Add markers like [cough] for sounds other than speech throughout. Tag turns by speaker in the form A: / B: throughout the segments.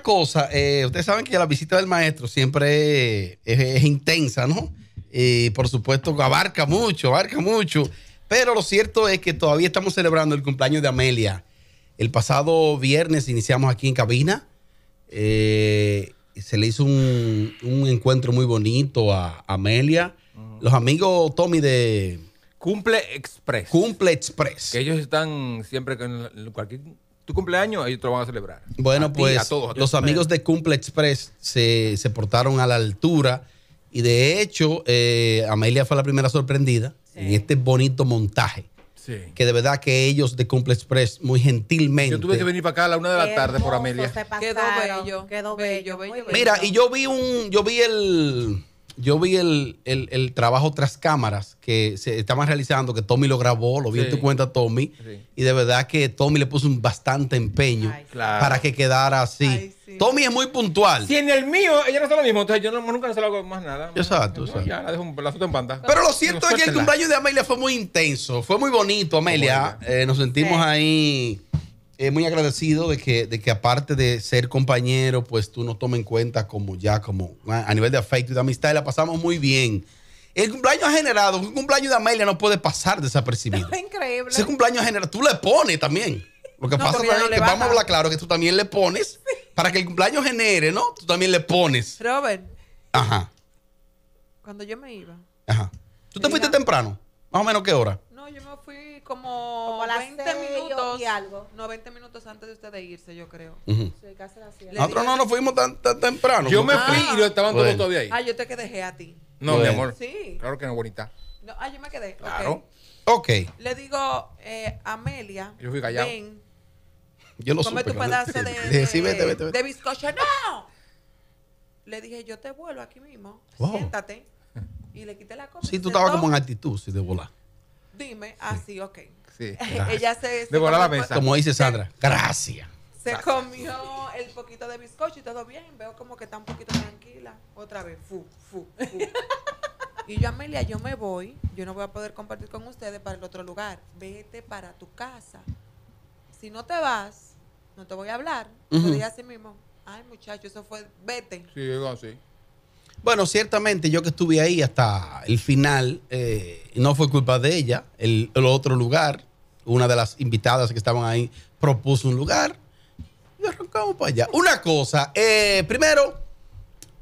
A: cosa, eh, ustedes saben que la visita del maestro siempre es, intensa, ¿no? Y por supuesto abarca mucho, abarca mucho. Pero lo cierto es que todavía estamos celebrando el cumpleaños de Amelia. El pasado viernes iniciamos aquí en cabina. Eh, se le hizo un, encuentro muy bonito a, Amelia. Los amigos
B: Tommy de... Cumple Express. Cumple Express. Que ellos están siempre con cualquier tu cumpleaños, ahí te lo van a celebrar. Bueno, pues los amigos de Cumple Express
A: se, portaron a la altura y de hecho eh, Amelia fue la primera sorprendida en este bonito montaje. Que de verdad que ellos de Cumple Express muy gentilmente. Yo tuve que
B: venir para acá a la una de la
C: tarde por Amelia. Quedó bello, quedó bello, bello. Mira,
A: y yo vi un, yo vi el, yo vi el, trabajo tras cámaras que se estaban realizando, que Tommy lo grabó, lo vi en tu cuenta Tommy, y de verdad que Tommy le puso un bastante empeño para que quedara así. Tommy es muy puntual.
B: Si en el mío ella no está lo mismo, entonces yo nunca le hago más nada. Exacto, exacto. Ya la dejo en pantalla Pero lo cierto es que el
A: cumpleaños de Amelia fue muy intenso, fue muy bonito, Amelia. Eh, nos sentimos ahí eh, muy agradecido de que, de que aparte de ser compañero, pues tú nos tomes en cuenta como ya, como ah, a nivel de afecto y de amistad, la pasamos muy bien. El cumpleaños ha generado, un cumpleaños de Amelia no puede pasar desapercibido.
C: Es [laughs] increíble.
A: Ese cumpleaños generado, tú le pones también. Lo que pasa es que vamos a hablar claro que tú también le pones, para que el cumpleaños genere, ¿no? Tú también le pones.
D: Robert. Ajá. Cuando yo me iba.
A: Ajá. ¿Tú te fuiste temprano? ¿Más o menos qué hora?
D: como, 20 minutos y algo. No, 20 minutos antes de usted de irse, yo creo. Nosotros no nos fuimos tan, tan temprano. Yo me fui y estaban todos todavía ahí. Ah, yo te quedé a ti. No, mi amor. Sí. Claro que no, bonita. No, ah, yo me quedé. Claro. Ok. okay. Le digo, eh, Amelia. Yo fui Ven,
A: yo lo come tu pedazo de, de,
D: bizcocho. ¡No! Le dije, yo te vuelvo aquí mismo. Siéntate. Y le quité la copa. si tú estabas
A: como en actitud, si de volar
D: dime, así, ok. Sí. [laughs] Ella se...
A: se Devoró la mesa. Como dice Sandra, gracias. Se
D: comió el poquito de bizcocho y todo bien. Veo como que está un poquito tranquila. Otra vez, fu, fu, fu. [laughs] Y yo, Amelia, yo me voy. Yo no voy a poder compartir con ustedes para el otro lugar. Vete para tu casa. Si no te vas, no te voy a hablar. Uh dije así mismo. Ay, muchacho, eso fue, vete.
A: Sí, digo así. Bueno, ciertamente yo que estuve ahí hasta el final, eh, no fue culpa de ella. El, otro lugar, una de las invitadas que estaban ahí propuso un lugar y arrancamos para allá. Una cosa, eh, primero,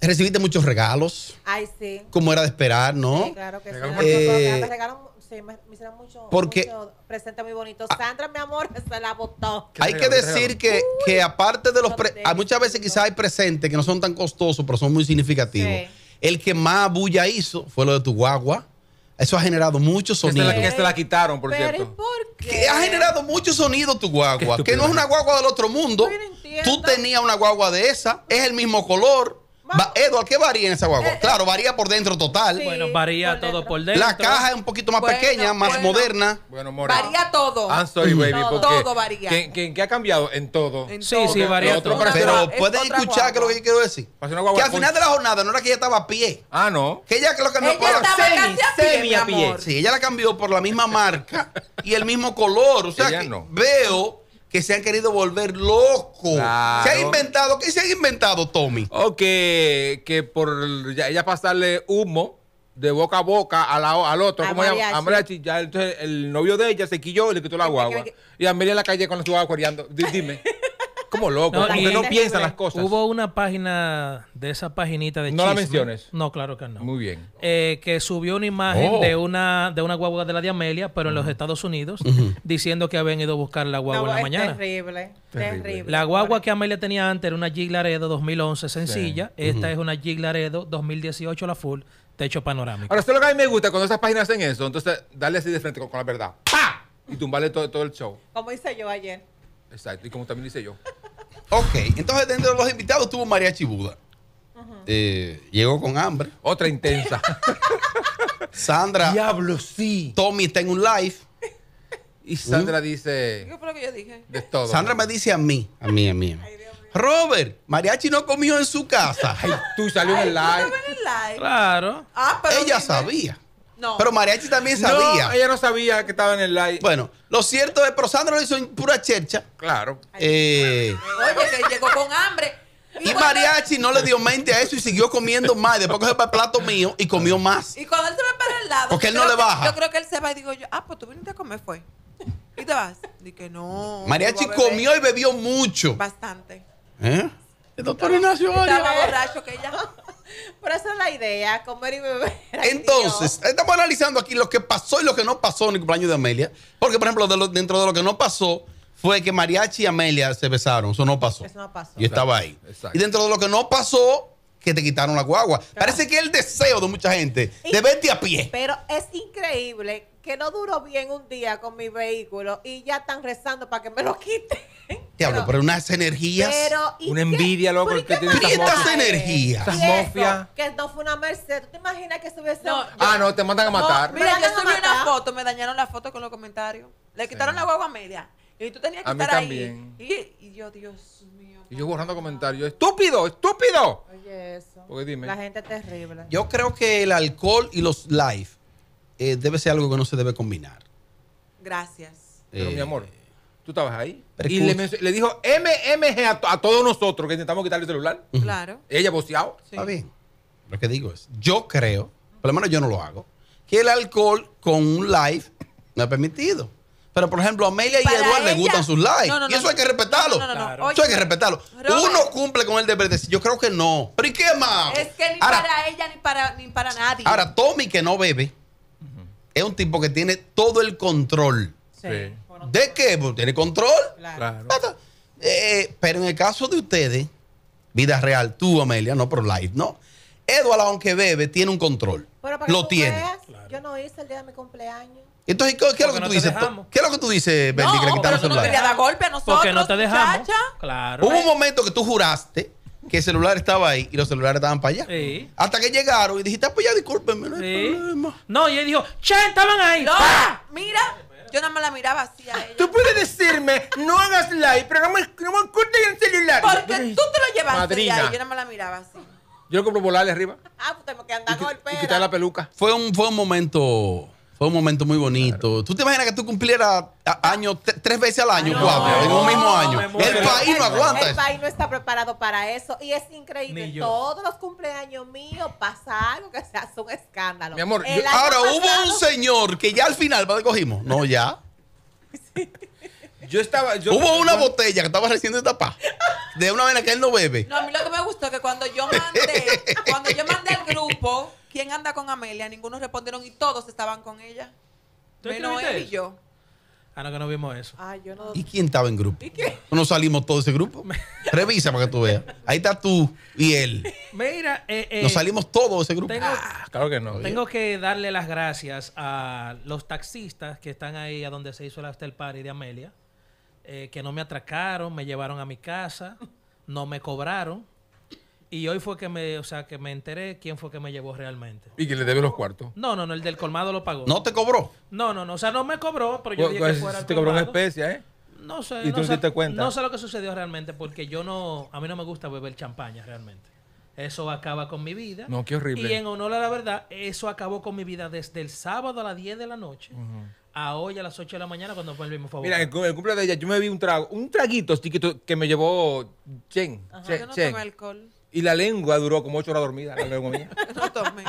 A: recibiste muchos regalos.
C: Ay, sí. Como
A: era de esperar, ¿no? Sí, claro
C: que sí. Sí, me, hicieron mucho, Porque, presente muy bonito. Ah. Sandra, mi amor, [laughs] se la botó. Hay que decir que, que
A: aparte de los... hay muchas veces quizás hay presentes que no son tan costosos, pero son muy significativos. El que más bulla hizo fue lo de tu guagua. Eso ha generado mucho sonido. Que se la, se la quitaron, por
D: ¿por qué?
A: Que ha generado mucho sonido tu
E: guagua. Que no es
A: una guagua del otro mundo. Tú tenías una guagua de esa, es el mismo color, Va, Edward, ¿qué varía en esa guagua? Eh, eh. claro, varía por dentro total.
D: bueno,
E: varía todo por dentro. La caja es un poquito más pequeña,
A: más moderna.
B: Bueno,
D: morena. Varía todo. I'm sorry, baby. Todo, todo varía.
B: ¿Qué, ha cambiado? En todo. sí, sí, varía Pero puedes escuchar que es lo que yo quiero decir. Pues que al final de
A: la jornada no era que ella estaba a pie. Ah, no. Que ella que lo cambió por estaba semi, semi a pie. Sí, ella la cambió por la misma marca y el mismo color. O sea, que veo
B: que se han querido volver locos.
A: Se ha
B: inventado, ¿qué se ha inventado, Tommy? okay, que, por ella pasarle humo de boca a boca al al otro, como A el novio de ella se quilló y le quitó la guagua. Y a Amelia en la calle con su agua coreando. Dime. [laughs] como loco, no, no piensan las cosas.
E: Hubo una página de esa paginita de No la menciones. No, claro que no. Muy bien. Eh, que subió una imagen de oh. una de una guagua de la Amelia pero en los Estados Unidos, diciendo que habían ido a buscar la guagua en la mañana.
C: Terrible, terrible. La
E: guagua que Amelia tenía antes era una Jeep 2011 sencilla, esta es una Jeep 2018 la full techo panorámico. Ahora,
B: esto es lo que a mí me gusta cuando esas páginas hacen eso, entonces dale así de frente con, la verdad. ¡Pah! Y tumbarle todo el show.
C: Como hice yo ayer.
B: Exacto, y como también hice yo. Ok, entonces dentro de los invitados tuvo Mariachi Buda.
A: Eh, llegó con hambre. Otra intensa. [laughs] Sandra. Diablo, sí. Tommy está en un live. Y Sandra mm. dice. ¿Qué fue que yo dije? Sandra me dice a mí. A mí, a mí. Robert, Mariachi no comió en su casa. [laughs] tú salió en el live.
D: Claro. Ah, ella sabía. No. Pero
A: Mariachi también sabía. ella no sabía que estaba en el live. Bueno, lo cierto es, que Sandra lo hizo en pura chercha. Claro. Eh,
D: Oye, que llegó con hambre. Y, Mariachi no le dio
A: mente a eso y siguió comiendo más. Después cogió para el plato mío y comió más.
D: Y cuando él se va para el lado. Porque él no le baja. yo creo que él se va y digo yo, ah, pues tú viniste a comer, fue. Y te vas. Dije, no. Mariachi comió y bebió
A: mucho.
D: Bastante. ¿Eh? El doctor Ignacio Estaba
C: borracho que ella... Pero esa es la idea, comer y beber. Entonces,
A: estamos analizando aquí lo que pasó y lo que no pasó en el cumpleaños de Amelia. Porque, por ejemplo, dentro de lo que no pasó fue que Mariachi y Amelia se besaron. Eso no pasó. Eso
C: no pasó. Y estaba ahí. Y
A: dentro de lo que no pasó, que te quitaron la guagua. Parece que es el deseo de mucha gente de verte a pie.
C: Pero es increíble que no duró bien un día con mi vehículo y ya están rezando para que me lo quiten.
A: Te ¿Eh? hablo, pero unas energías. una envidia, loco, que tiene estas
B: energías.
D: Que no fue una merced. ¿Tú te imaginas que estuviese.? no, Ah,
B: no, te mandan a matar. mira, yo
D: subí una foto, me dañaron la foto con los comentarios. Le quitaron la guagua media. Y tú tenías que a estar ahí. Y, yo, Dios mío.
B: Y yo borrando comentarios. ¡Estúpido! ¡Estúpido!
C: Oye, eso. Porque dime. La gente es terrible. Yo
B: creo que el alcohol y los live
D: eh,
A: debe ser algo que no se debe combinar.
D: Gracias.
B: pero, mi eh, amor Tú estabas ahí.
A: Y le,
B: dijo MMG a, todos nosotros que intentamos quitarle el celular. Claro. Ella boceado. Está bien. Lo que digo es, yo creo,
A: por lo menos yo no lo
B: hago, que el
A: alcohol con un live no es permitido. Pero, por ejemplo, a Amelia y a Eduardo le gustan sus lives. y eso hay que respetarlo. Eso hay que respetarlo. Uno cumple con el deber de decir yo creo que no. ¿Pero y qué más? Es
D: que ni para ella ni para, ni para nadie. Ahora,
A: Tommy, que no bebe, es un tipo que tiene todo el control. sí. ¿De qué? Pues, tiene control. Claro. Eh, pero en el caso de ustedes, vida real, tú, Amelia, no por live, ¿no? Eduardo, aunque bebe, tiene un control.
C: lo tiene. Yo no hice
D: el día de mi cumpleaños.
A: Entonces, ¿qué, es lo que tú dices? ¿Qué es lo que tú dices, Bendy, no, que le quitaron el celular? No, quería
D: dar golpe a nosotros. Porque no te dejamos.
A: Claro. Hubo un momento que tú juraste que el celular estaba ahí y los celulares estaban para allá. Sí. Hasta que llegaron y dijiste, ah, pues ya discúlpenme, no hay sí. problema. No, y él dijo,
B: che, estaban ahí. No,
D: mira, yo nada más la miraba así a
B: ella. Tú puedes decirme, no
D: hagas like, pero no me, no me cortes el celular. Porque tú te lo llevaste Madrina. yo nada más la miraba así.
A: Yo lo compro de arriba.
D: Ah, pues tengo que andar y, golpea. Y quitar
A: la peluca. Fue un, fue un momento fue un momento muy bonito. ¿Tú te imaginas que tú cumplieras años tres veces al año, en un mismo año? El país no aguanta. El, país
C: no está preparado para eso. Y es increíble. Todos los cumpleaños míos pasa algo que se un escándalo. Mi amor, ahora hubo un
A: señor que ya al final, ¿para cogimos? No, ya. Yo estaba. Hubo una botella que estaba recién destapada. De una vena que él no bebe.
D: a mí lo que me gustó es que cuando yo mandé, cuando yo mandé ¿quién anda con Amelia? Ninguno respondieron y todos estaban con ella. Menos él y yo.
E: Ah, no, que no vimos eso.
D: Ah, ¿Y quién
E: estaba en
A: grupo? ¿Y ¿No salimos todo ese grupo? Revisa para que tú veas. Ahí está tú y él.
E: Mira, eh, eh, nos salimos
A: todo ese grupo. Tengo, ah, claro que no. Tengo
E: que darle las gracias a los taxistas que están ahí a donde se hizo el after party de Amelia, eh, que no me atracaron, me llevaron a mi casa, no me cobraron. Y hoy fue que me, o sea, que me enteré quién fue que me llevó realmente.
B: ¿Y que le debe los cuartos?
E: No, no, no, el del colmado lo pagó. ¿No te cobró? No, no, no, o sea, no me cobró, pero yo pues, dije que pues, fuera te cobró una especie, ¿eh? No sé, ¿Y tú no, te sé cuenta? no sé lo que sucedió realmente porque yo no, a mí no me gusta beber champaña realmente. Eso acaba con mi vida. No, qué horrible. Y en honor a la verdad, eso acabó con mi vida desde el sábado a las 10 de la noche. a hoy a las 8 de la mañana cuando fue el mismo favor. Mira, el,
B: el cumpleaños de ella, yo me vi un trago, un traguito que me llevó Chen.
D: Ajá, yo no alcohol.
B: Y la lengua duró como ocho horas dormida, la lengua mía. No [laughs] tomé.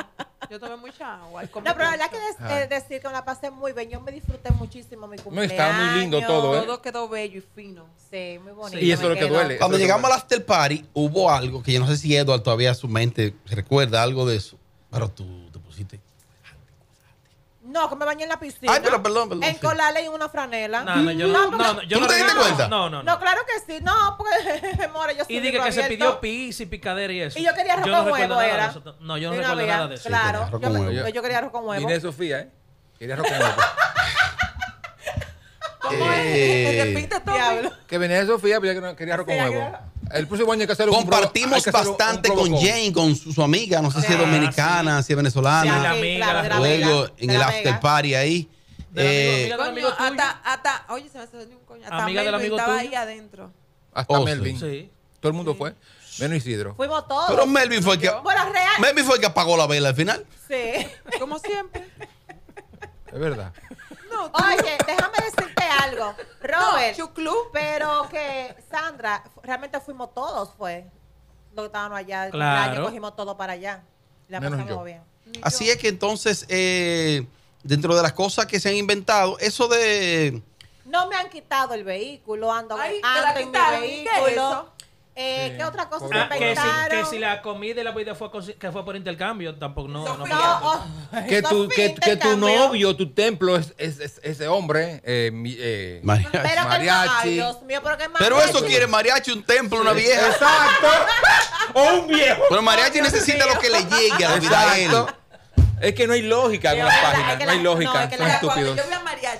D: Yo tomé mucha agua. No, pero la verdad que ah. eh,
C: decir que me la pasé muy bien. Yo me disfruté muchísimo mi cumpleaños. estaba muy lindo todo, ¿eh? Todo quedó bello y fino. Sí, muy bonito. y eso es lo que duele. Cuando llegamos al
A: after party, hubo algo que yo no sé si Edward todavía su mente recuerda algo de eso. Pero tú te pusiste
C: no, que me bañé en la piscina. Ay, pero perdón, perdón. En sí. y una franela. No, no, yo no. no, no, yo no te diste
E: cuenta? No, no, no.
C: claro que sí. No, porque, [laughs] more, yo Y dije que se pidió
E: pis y picadera y eso. Y yo quería arroz con huevo, era. No, yo no recuerdo nada de eso. Claro,
C: yo quería arroz con huevo. Vine
B: Sofía, ¿eh? Quería arroz con
D: huevo. [laughs]
C: ¿Cómo es? Eh, que
D: te
B: Que venía de Sofía, pero yo quería arroz con huevo. El próximo año que Compartimos bastante con Jane,
A: con su, amiga, no sé si es ah, dominicana, si es venezolana. Luego en el after
B: party ahí. Eh,
D: hasta, hasta, oye, se me hace un coño. Hasta amiga estaba ahí adentro.
B: Hasta oh, Melvin. Sí. Todo el mundo fue. Menos Isidro. Fuimos
D: todos. Pero Melvin fue el que. real. Melvin
B: fue el que apagó la vela al final.
D: Sí. [laughs] Como siempre.
B: Es verdad.
C: No, Oye, déjame decir Robert, pero que Sandra, realmente fuimos todos, fue. Lo que estábamos allá, cogimos todo para allá.
A: Así es que entonces, eh, dentro de las cosas que se han inventado, eso de...
C: No me han quitado el vehículo, ando, Ay, vehículo. Eh, ¿Qué otra cosa ah, Que si,
E: la comida y la bebida fue, que fue por intercambio, tampoco no. no,
C: que, tu, que, tu novio,
B: tu templo es, ese hombre, eh, eh mariachi. Pero, Dios
C: mío, pero, eso quiere mariachi,
B: un templo, una vieja. Exacto. [laughs] o un viejo. Pero
C: mariachi necesita lo que le llegue
A: a la vida a él.
B: Es que no hay lógica en las páginas. no hay lógica. son estúpidos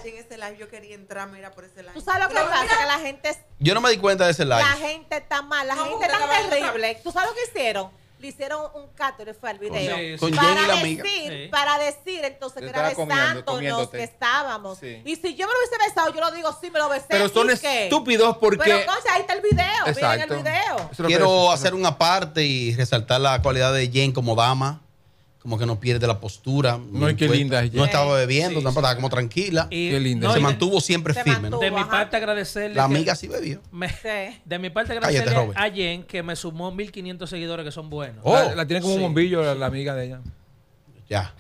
D: en ese live yo quería entrar, mira, por ese live. Tú sabes lo que pasa, que la gente...
A: Yo no me di cuenta de ese live. La
D: gente está mal, la gente está terrible. ¿Tú sabes lo que hicieron? Le
C: hicieron un cato, fue al video. para decir, para decir entonces que era de santo que estábamos. Y si yo me lo hubiese besado, yo lo digo, sí, me lo besé. Pero son
B: estúpidos
A: porque... Pero entonces
C: ahí está el video, miren el video. Quiero
A: hacer una parte y resaltar la cualidad de Jen como dama como que no pierde la postura. No, estaba bebiendo, estaba como tranquila. qué linda. se mantuvo siempre firme. De
E: mi parte agradecerle. La amiga sí bebió. de mi parte agradecerle a Jen que me sumó 1500 seguidores que son buenos. Oh.
A: la, tiene como un bombillo la, amiga de ella. Ya.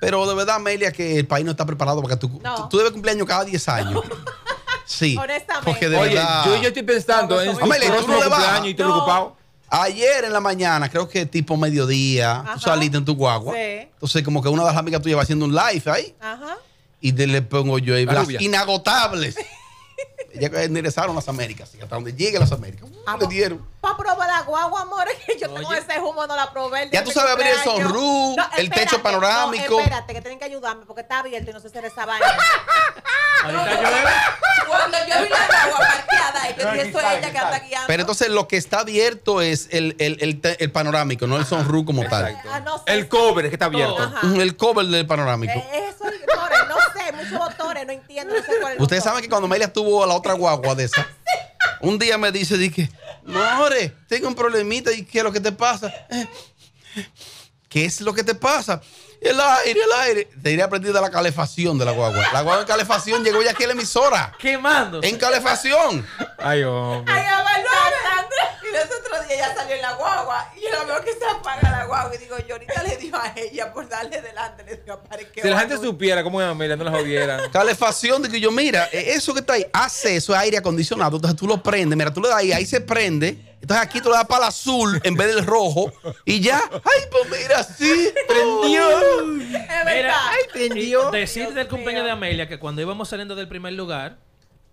A: Pero de verdad, Amelia, que el país no está preparado porque tú, tú, tú debes cumpleaños cada 10 años. [laughs] Sí.
C: Honestamente. Porque de yo,
A: yo
B: estoy pensando en Amelia, tú no y te preocupado.
A: Ayer en la mañana, creo que tipo mediodía, tú saliste en tu guagua. Entonces, como que una de las amigas tuyas va haciendo un live ahí. Ajá. Y le pongo yo ahí, las inagotables. ya [laughs] que enderezaron las Américas, hasta donde llegue las Américas.
C: Ah, le dieron. Para probar la guagua, amor que yo tengo ese humo, no la probé. Ya tú sabes abrir el sunroof, el techo panorámico. espérate, que tienen que ayudarme porque está abierto y no sé si esa vaina. Ahorita Cuando yo la guagua,
A: pero, entonces lo que está abierto es el, panorámico, no el sunroof como tal. Ah, el cover que está abierto. El cover del panorámico.
D: Eh, eso,
C: no sé, muchos motores, no entiendo. Ustedes saben
A: que cuando Melia estuvo a la otra guagua de esa, [laughs] un día me dice, dije, More, tengo un problemita y ¿qué es lo que te pasa? Eh, ¿Qué es lo que te pasa? el aire, el aire. Te iría de la calefacción de la guagua. La guagua en calefacción llegó ya aquí a la emisora. Quemando. En calefacción.
B: Ay, hombre.
D: Ay, y los otros días ya salió en la guagua y lo mejor que se apaga la guagua y digo, yo ahorita le digo a ella por darle delante, le digo,
B: pare que... Si la gente supiera cómo es Amelia, no la jodieran.
A: [laughs] Calefacción, digo yo, mira, e-, eso que está ahí, hace eso, es aire acondicionado, entonces tú lo prendes, mira, tú le das ahí, ahí se prende, entonces aquí tú le das para el azul en vez del rojo y ya, ay, pues mira, sí,
E: decir del cumpleaños de Amelia que cuando íbamos saliendo del primer lugar,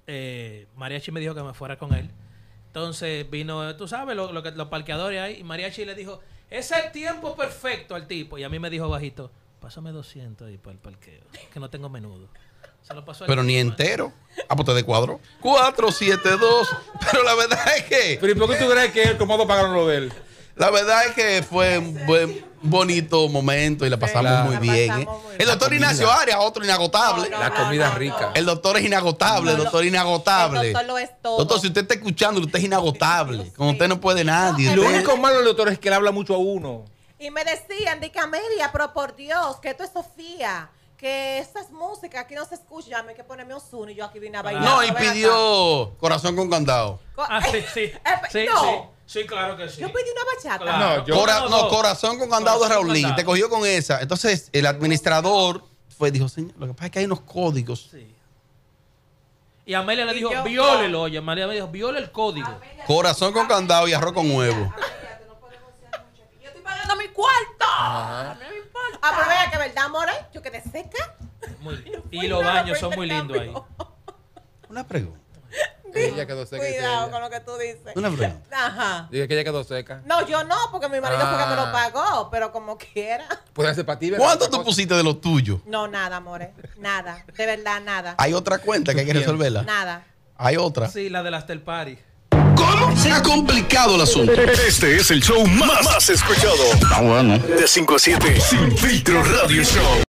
E: eh, Mariachi me dijo que me fuera con él. Entonces vino, tú sabes, lo, los parqueadores ahí. Y Mariachi le dijo, es el tiempo perfecto al tipo. Y a mí me dijo bajito, pásame 200 ahí para el parqueo, que no tengo menudo. pero ni entero. A ah, pues de cuadro.
A: 472 Pero la verdad es que. Pero ¿y por qué tú crees que el comodo pagaron lo de él? La verdad es que fue un bonito momento y la pasamos muy ¿eh? bien. el doctor Ignacio Arias, otro inagotable. la comida es rica. El doctor es inagotable, doctor inagotable. El doctor
C: lo es todo. Doctor,
A: si usted está escuchando, usted es inagotable. Como usted no puede nadie. lo único malo del doctor es que le habla mucho a uno.
C: Y me decían, dica media, pero por Dios, que esto es Sofía que es música, aquí no se escucha. Me hay que ponerme un zoom y yo aquí vine a ah. bailar. No, y
A: pidió Corazón con Candado.
E: Ah, sí, sí. [laughs] Eh, sí. Sí, claro que sí. Yo
C: pedí una
A: bachata. No, corazón con candado de Raulín. Te cogió con esa. Entonces, el administrador fue, dijo, señor, lo que pasa es que hay unos códigos. Sí.
E: Y Amelia le dijo, viólelo. Oye, Amelia me dijo, viole el código.
A: corazón con candado y arroz con huevo. mucho
C: Yo estoy pagando mi cuarto. Aprovecha No me importa. Ah, que verdad, amor ¿eh? yo te seca.
B: Muy, [laughs] y los baños son muy lindos ahí. Una pregunta ella quedó seca. Cuidado
C: con lo que tú dices. Una Ajá.
B: Dije que ella quedó seca.
C: No, yo no, porque mi marido fue que me lo ah. pagó, pero como quiera.
B: Puede para ti. ¿verdad? ¿Cuánto tú pusiste de lo tuyo?
C: No, nada, amores. Nada. De verdad, nada. Hay
A: otra cuenta que hay que resolverla. Nada. Hay otra.
E: Sí, la del After Party.
C: ¿Cómo? Se ha
A: complicado el asunto. Este es el show más, escuchado.
B: Ah, bueno. De 5 a 7, Sin Filtro Radio Show.